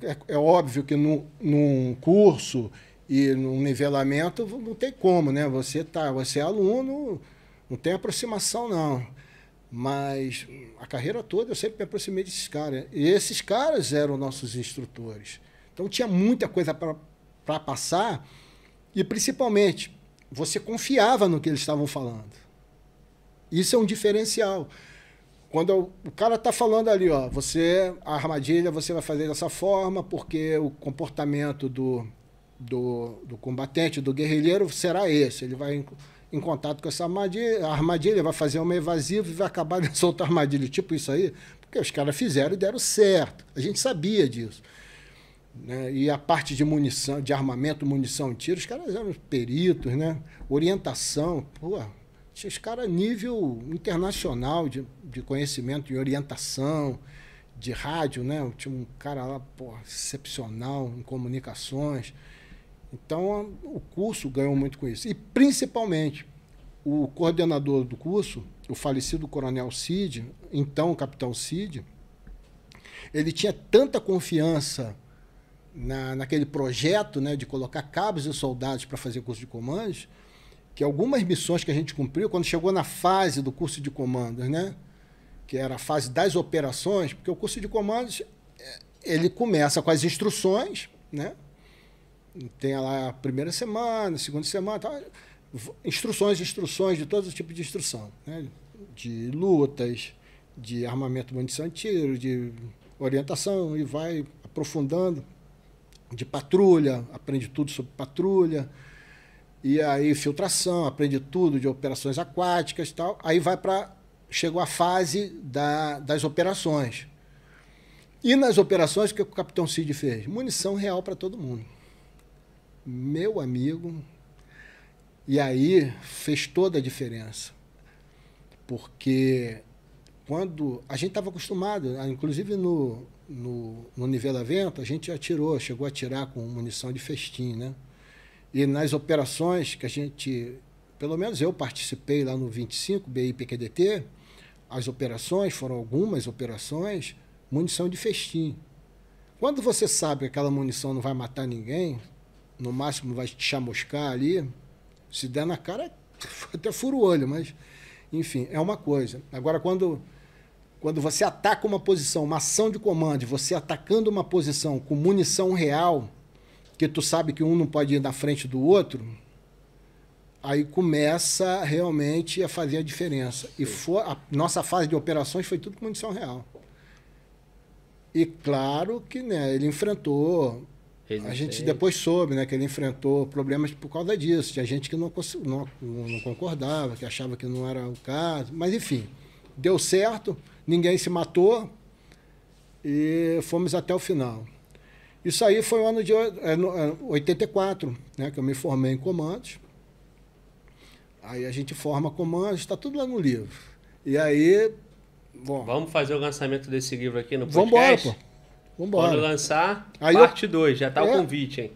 É, é óbvio que no, num curso e num nivelamento não tem como, né? Você tá, você é aluno, não tem aproximação não. Mas a carreira toda eu sempre me aproximei desses caras. E esses caras eram nossos instrutores. Então tinha muita coisa para passar e principalmente você confiava no que eles estavam falando. Isso é um diferencial quando o cara tá falando ali, ó, você, a armadilha você vai fazer dessa forma, porque o comportamento do, do, do combatente, do guerrilheiro, será esse. Ele vai em, em contato com essa armadilha, a armadilha vai fazer uma evasiva e vai acabar soltando a armadilha, tipo isso aí, porque os caras fizeram e deram certo. A gente sabia disso. Né? E a parte de munição, de armamento, munição, tiros, os caras eram peritos, né? Orientação, pô, esses caras nível internacional de, de conhecimento de orientação de rádio, né? Tinha um cara lá, excepcional em comunicações. Então, o curso ganhou muito com isso. E, principalmente, o coordenador do curso, o falecido coronel Cid, então o capitão Cid, ele tinha tanta confiança na, naquele projeto né, de colocar cabos e soldados para fazer curso de comandos, que algumas missões que a gente cumpriu, quando chegou na fase do curso de comandos, né? que era a fase das operações, porque o curso de comandos é, ele começa com as instruções, né? tem lá a primeira semana, a segunda semana, tal. instruções, instruções de todos os tipos de instrução, né? de lutas, de armamento, munição, tiro, de orientação e vai aprofundando, de patrulha, aprende tudo sobre patrulha, e aí filtração, aprende tudo de operações aquáticas e tal. Aí vai para. Chegou a fase da, das operações. E nas operações, o que o capitão Cid fez? Munição real para todo mundo. Meu amigo. E aí fez toda a diferença. Porque quando a gente estava acostumado, ah, inclusive no, no, no nivelamento, a gente atirou, chegou a atirar com munição de festim, né? E nas operações que a gente, pelo menos eu participei lá no 25, BIPQDT, as operações, foram algumas operações, munição de festim. Quando você sabe que aquela munição não vai matar ninguém, no máximo vai te chamuscar ali, se der na cara, até fura o olho, mas enfim, é uma coisa. Agora, quando, quando você ataca uma posição, uma ação de comando, você atacando uma posição com munição real, que tu sabe que um não pode ir na frente do outro, aí começa realmente a fazer a diferença. E a nossa fase de operações foi tudo com munição real. E claro que né, ele enfrentou. Resistente. A gente depois soube né, que ele enfrentou problemas por causa disso. Tinha gente que não, não, não concordava, que achava que não era o caso. Mas, enfim, deu certo, ninguém se matou e fomos até o final. Isso aí foi o ano de 84, é, é, né, que eu me formei em comandos. Aí a gente forma comandos, está tudo lá no livro. E aí. Bom, Vamos fazer o lançamento desse livro aqui no podcast? Vamos embora, pô. Vambora. Quando lançar, aí parte 2, eu... já tá é, o convite, hein?